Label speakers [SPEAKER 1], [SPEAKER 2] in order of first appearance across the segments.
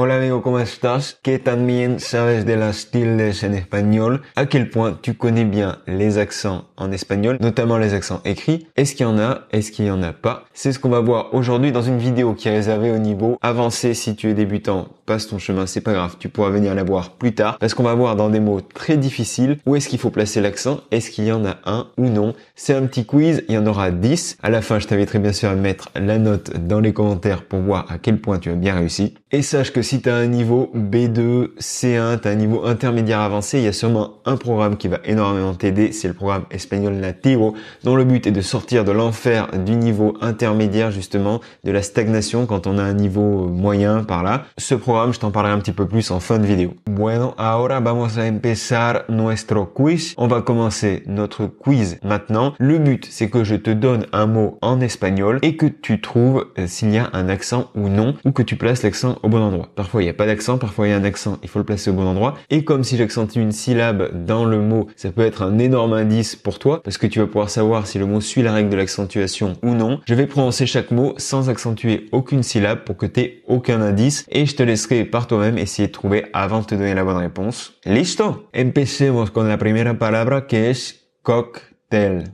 [SPEAKER 1] Hola amigo, ¿cómo estás? ¿Qué bien sabes de las tildes en espagnol? À quel point tu connais bien les accents en espagnol, notamment les accents écrits? Est-ce qu'il y en a? Est-ce qu'il y en a pas? C'est ce qu'on va voir aujourd'hui dans une vidéo qui est réservée au niveau avancé. Si tu es débutant, passe ton chemin, c'est pas grave, tu pourras venir la voir plus tard parce qu'on va voir dans des mots très difficiles où est-ce qu'il faut placer l'accent, est-ce qu'il y en a un ou non. C'est un petit quiz, il y en aura 10. À la fin, je t'inviterai bien sûr à mettre la note dans les commentaires pour voir à quel point tu as bien réussi. Et sache que si tu as un niveau B2, C1, tu as un niveau intermédiaire avancé, il y a sûrement un programme qui va énormément t'aider, c'est le programme espagnol Nativo, dont le but est de sortir de l'enfer du niveau intermédiaire justement, de la stagnation quand on a un niveau moyen par là. Ce programme, je t'en parlerai un petit peu plus en fin de vidéo. Bueno, ahora vamos a empezar nuestro quiz. On va commencer notre quiz maintenant. Le but, c'est que je te donne un mot en espagnol et que tu trouves euh, s'il y a un accent ou non, ou que tu places l'accent au bon endroit. Parfois il n'y a pas d'accent, parfois il y a un accent, il faut le placer au bon endroit. Et comme si j'accentue une syllabe dans le mot, ça peut être un énorme indice pour toi, parce que tu vas pouvoir savoir si le mot suit la règle de l'accentuation ou non. Je vais prononcer chaque mot sans accentuer aucune syllabe pour que tu aies aucun indice, et je te laisserai par toi-même essayer de trouver avant de te donner la bonne réponse. Listo Empecemos con la primera palabra que es cocktail.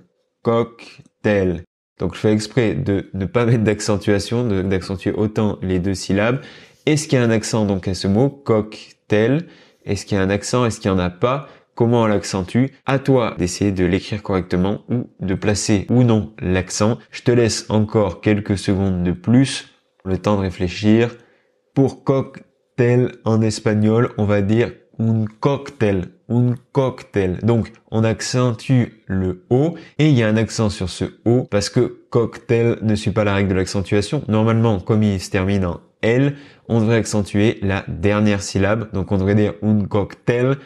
[SPEAKER 1] Cocktail. Donc je fais exprès de ne pas mettre d'accentuation, d'accentuer autant les deux syllabes est-ce qu'il y a un accent donc à ce mot cocktail Est-ce qu'il y a un accent Est-ce qu'il n'y en a pas Comment on l'accentue À toi d'essayer de l'écrire correctement ou de placer ou non l'accent. Je te laisse encore quelques secondes de plus, le temps de réfléchir. Pour cocktail en espagnol, on va dire un cocktail, un cocktail. Donc, on accentue le O et il y a un accent sur ce O parce que cocktail ne suit pas la règle de l'accentuation. Normalement, comme il se termine en on devrait accentuer la dernière syllabe. Donc on devrait dire un cocktail.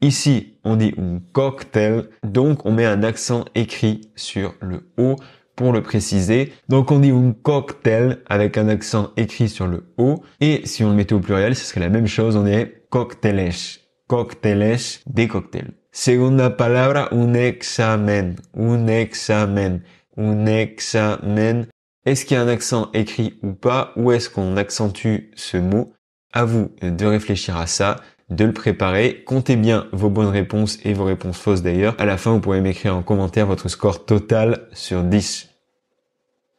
[SPEAKER 1] Ici, on dit un cocktail. Donc on met un accent écrit sur le O pour le préciser. Donc on dit un cocktail avec un accent écrit sur le O. Et si on le mettait au pluriel, ce serait la même chose. On dirait cocktails, de des cocktails. Segunda palabra, un examen. Un examen. Un examen. Est-ce qu'il y a un accent écrit ou pas Ou est-ce qu'on accentue ce mot À vous de réfléchir à ça, de le préparer. Comptez bien vos bonnes réponses et vos réponses fausses d'ailleurs. À la fin, vous pourrez m'écrire en commentaire votre score total sur 10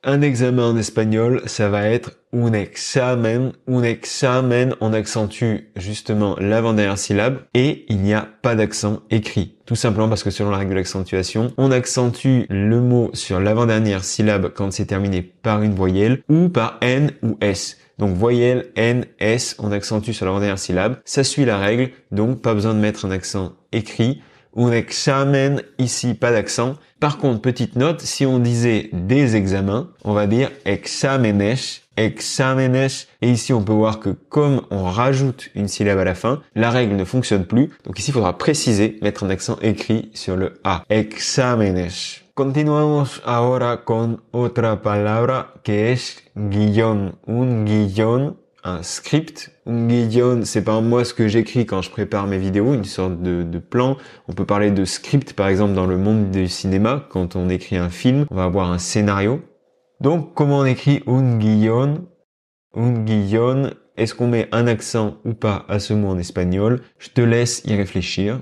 [SPEAKER 1] un examen en espagnol, ça va être un examen. Un examen, on accentue justement l'avant-dernière syllabe et il n'y a pas d'accent écrit. Tout simplement parce que selon la règle de l'accentuation, on accentue le mot sur l'avant-dernière syllabe quand c'est terminé par une voyelle ou par N ou S. Donc voyelle, N, S, on accentue sur l'avant-dernière syllabe. Ça suit la règle, donc pas besoin de mettre un accent écrit un examen ici, pas d'accent. Par contre, petite note, si on disait des examens, on va dire examenes, examenes. Et ici, on peut voir que comme on rajoute une syllabe à la fin, la règle ne fonctionne plus. Donc ici, il faudra préciser, mettre un accent écrit sur le A. Examenes. Continuamos ahora con otra palabra que es guillon Un guillon un script. guillon c'est pas moi ce que j'écris quand je prépare mes vidéos, une sorte de, plan. On peut parler de script, par exemple, dans le monde du cinéma. Quand on écrit un film, on va avoir un scénario. Donc, comment on écrit Un guillon est-ce qu'on met un accent ou pas à ce mot en espagnol Je te laisse y réfléchir.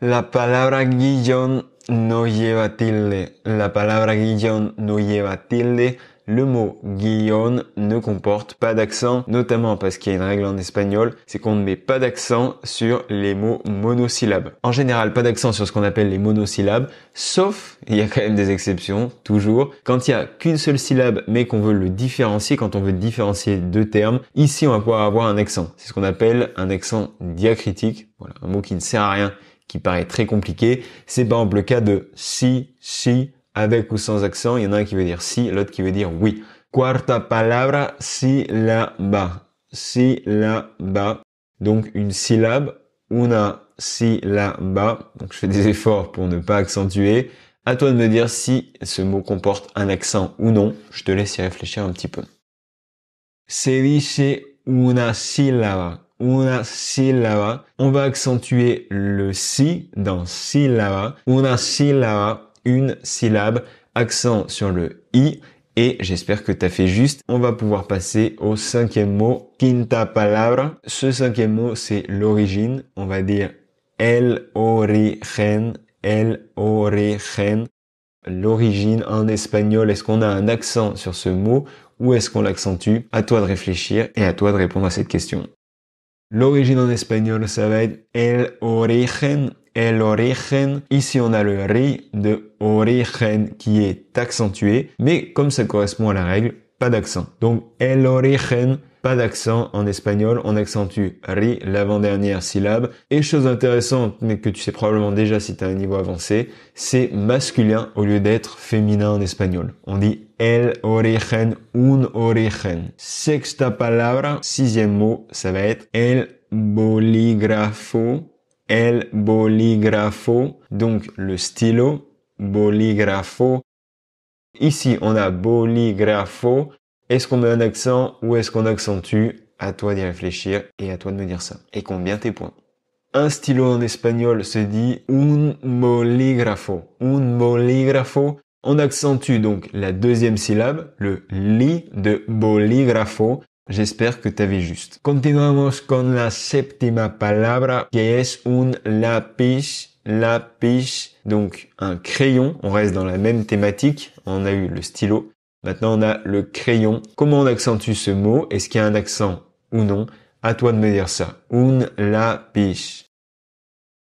[SPEAKER 1] La palabra guillon no lleva tilde. La palabra guillon no lleva tilde. Le mot guion ne comporte pas d'accent, notamment parce qu'il y a une règle en espagnol, c'est qu'on ne met pas d'accent sur les mots monosyllabes. En général, pas d'accent sur ce qu'on appelle les monosyllabes, sauf, il y a quand même des exceptions, toujours, quand il y a qu'une seule syllabe mais qu'on veut le différencier, quand on veut différencier deux termes, ici on va pouvoir avoir un accent. C'est ce qu'on appelle un accent diacritique, voilà, un mot qui ne sert à rien, qui paraît très compliqué. C'est par exemple le cas de si, si, avec ou sans accent, il y en a un qui veut dire si, l'autre qui veut dire oui. Quarta palabra, si si la Sílaba. Donc une syllabe, una sílaba. Donc je fais des efforts pour ne pas accentuer. À toi de me dire si ce mot comporte un accent ou non. Je te laisse y réfléchir un petit peu. Se dice una sílaba. Una sílaba. On va accentuer le si dans sílaba. Una sílaba une syllabe, accent sur le i. Et j'espère que tu as fait juste. On va pouvoir passer au cinquième mot, quinta palabra. Ce cinquième mot, c'est l'origine. On va dire el origen, el origen. L'origine en espagnol, est-ce qu'on a un accent sur ce mot ou est-ce qu'on l'accentue À toi de réfléchir et à toi de répondre à cette question. L'origine en espagnol, ça va être el origen el origen. Ici, on a le ri de origen qui est accentué, mais comme ça correspond à la règle, pas d'accent. Donc, el origen, pas d'accent en espagnol, on accentue ri, l'avant-dernière syllabe. Et chose intéressante, mais que tu sais probablement déjà si tu as un niveau avancé, c'est masculin au lieu d'être féminin en espagnol. On dit el origen, un origen. Sexta palabra, sixième mot, ça va être el bolígrafo el bolígrafo, donc le stylo, bolígrafo. Ici, on a bolígrafo. Est-ce qu'on a un accent ou est-ce qu'on accentue À toi d'y réfléchir et à toi de me dire ça. Et combien tes points un stylo en espagnol se dit un bolígrafo. Un bolígrafo. On accentue donc la deuxième syllabe, le li de bolígrafo, J'espère que tu avais juste. Continuamos con la séptima palabra, que es un lapis, lapis, donc un crayon. On reste dans la même thématique. On a eu le stylo. Maintenant, on a le crayon. Comment on accentue ce mot? Est-ce qu'il y a un accent ou non? À toi de me dire ça. Un lapis.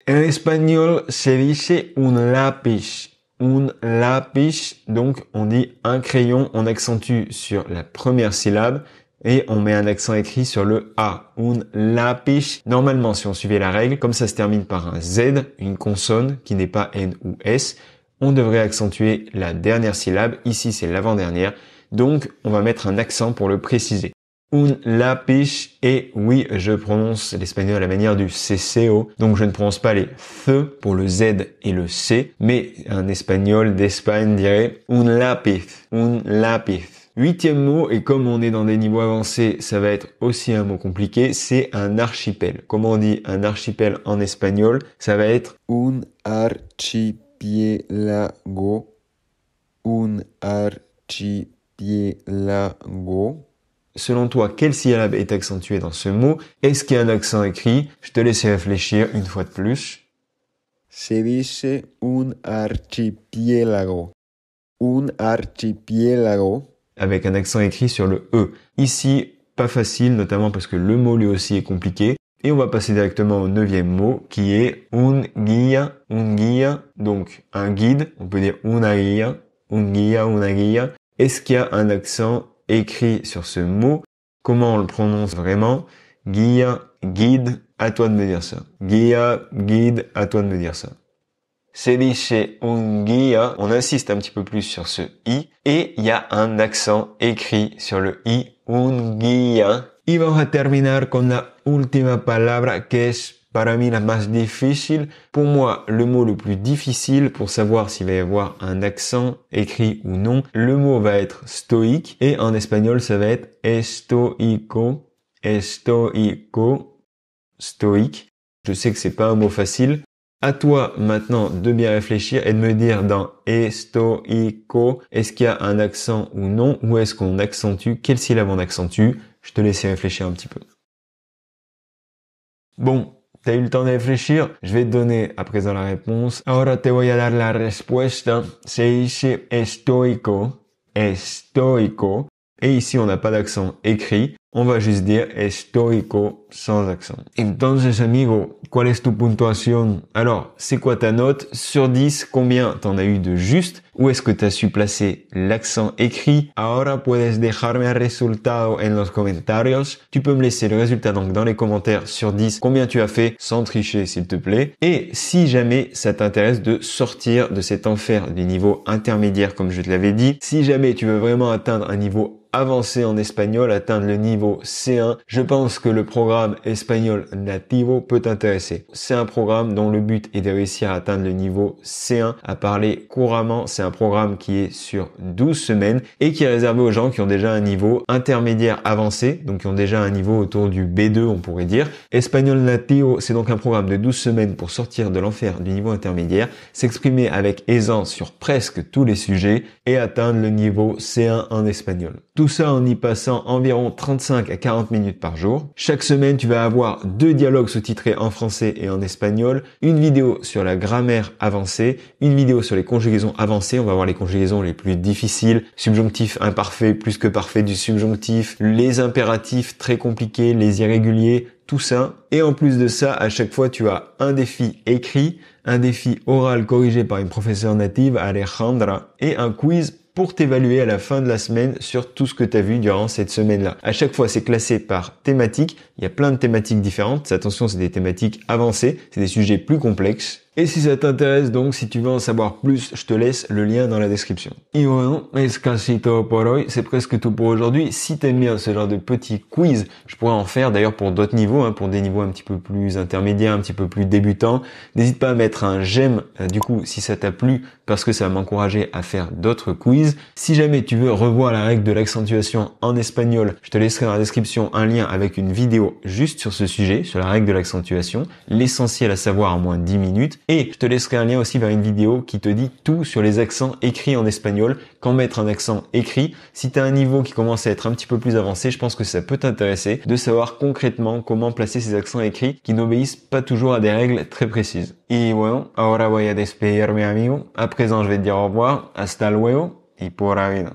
[SPEAKER 1] En espagnol, se dice un lápiz. Un lápiz, donc on dit un crayon, on accentue sur la première syllabe, et on met un accent écrit sur le A, un lapis. Normalement, si on suivait la règle, comme ça se termine par un Z, une consonne qui n'est pas N ou S, on devrait accentuer la dernière syllabe, ici c'est l'avant-dernière, donc on va mettre un accent pour le préciser. Un lapis, et oui, je prononce l'espagnol à la manière du CCO, donc je ne prononce pas les th pour le Z et le C, mais un espagnol d'Espagne dirait un lapis, un lapis. Huitième mot, et comme on est dans des niveaux avancés, ça va être aussi un mot compliqué, c'est un archipel. Comment on dit un archipel en espagnol Ça va être un archipiélago. Un archipiélago. Selon toi, quelle syllabe est accentuée dans ce mot Est-ce qu'il y a un accent écrit Je te laisse réfléchir une fois de plus. Se dice un archipiélago. Un archipiélago avec un accent écrit sur le E. Ici, pas facile, notamment parce que le mot lui aussi est compliqué. Et on va passer directement au neuvième mot qui est un guia, un guia, donc un guide, on peut dire un guia, un guia, un guia. Est-ce qu'il y a un accent écrit sur ce mot Comment on le prononce vraiment Guia, guide, à toi de me dire ça. Guia, guide, à toi de me dire ça un hein. guía. on insiste un petit peu plus sur ce i, et il y a un accent écrit sur le i, un Et on a terminer con la dernière palabra qui est, para mí la plus difficile. Pour moi, le mot le plus difficile pour savoir s'il va y avoir un accent écrit ou non, le mot va être stoïque et en espagnol ça va être estoico, estoico, stoïque. Je sais que c'est pas un mot facile, à toi maintenant de bien réfléchir et de me dire dans estoico, est-ce qu'il y a un accent ou non, ou est-ce qu'on accentue, quel syllabe on accentue Je te laisse réfléchir un petit peu. Bon, t'as eu le temps de réfléchir Je vais te donner à présent la réponse. Ahora te voy a dar la respuesta. Se dice estoico, estoico. Et ici, on n'a pas d'accent écrit on va juste dire estoico sans accent. Entonces, amigo, ¿cuál es tu puntuación? Alors, c'est quoi ta note? Sur 10, combien t'en as eu de juste? Où est-ce que t'as su placer l'accent écrit? Ahora puedes dejarme el resultado en los comentarios. Tu peux me laisser le résultat donc dans les commentaires sur 10, combien tu as fait, sans tricher s'il te plaît. Et si jamais ça t'intéresse de sortir de cet enfer du niveau intermédiaire comme je te l'avais dit, si jamais tu veux vraiment atteindre un niveau avancé en espagnol, atteindre le niveau C1, je pense que le programme espagnol nativo peut t'intéresser. C'est un programme dont le but est de réussir à atteindre le niveau C1, à parler couramment. C'est un programme qui est sur 12 semaines et qui est réservé aux gens qui ont déjà un niveau intermédiaire avancé, donc qui ont déjà un niveau autour du B2, on pourrait dire. Espagnol nativo, c'est donc un programme de 12 semaines pour sortir de l'enfer du niveau intermédiaire, s'exprimer avec aisance sur presque tous les sujets et atteindre le niveau C1 en espagnol. Tout ça en y passant environ 35 à 40 minutes par jour. Chaque semaine, tu vas avoir deux dialogues sous-titrés en français et en espagnol, une vidéo sur la grammaire avancée, une vidéo sur les conjugaisons avancées, on va voir les conjugaisons les plus difficiles, subjonctif imparfait, plus que parfait du subjonctif, les impératifs très compliqués, les irréguliers, tout ça. Et en plus de ça, à chaque fois, tu as un défi écrit, un défi oral corrigé par une professeure native, Alejandra, et un quiz pour t'évaluer à la fin de la semaine sur tout ce que tu as vu durant cette semaine-là. À chaque fois, c'est classé par thématique il y a plein de thématiques différentes. Attention, c'est des thématiques avancées, c'est des sujets plus complexes. Et si ça t'intéresse donc, si tu veux en savoir plus, je te laisse le lien dans la description. Et voilà, C'est presque tout pour aujourd'hui. Si t'aimes bien ce genre de petit quiz, je pourrais en faire d'ailleurs pour d'autres niveaux, hein, pour des niveaux un petit peu plus intermédiaires, un petit peu plus débutants. N'hésite pas à mettre un j'aime, euh, du coup, si ça t'a plu, parce que ça va m'encourager à faire d'autres quiz. Si jamais tu veux revoir la règle de l'accentuation en espagnol, je te laisserai dans la description un lien avec une vidéo juste sur ce sujet, sur la règle de l'accentuation, l'essentiel à savoir en moins de 10 minutes, et je te laisserai un lien aussi vers une vidéo qui te dit tout sur les accents écrits en espagnol, quand mettre un accent écrit. Si tu as un niveau qui commence à être un petit peu plus avancé, je pense que ça peut t'intéresser de savoir concrètement comment placer ces accents écrits qui n'obéissent pas toujours à des règles très précises. Y bueno, ahora voy a despedirme amigo. À présent, je vais te dire au revoir. Hasta luego. Y por ahí.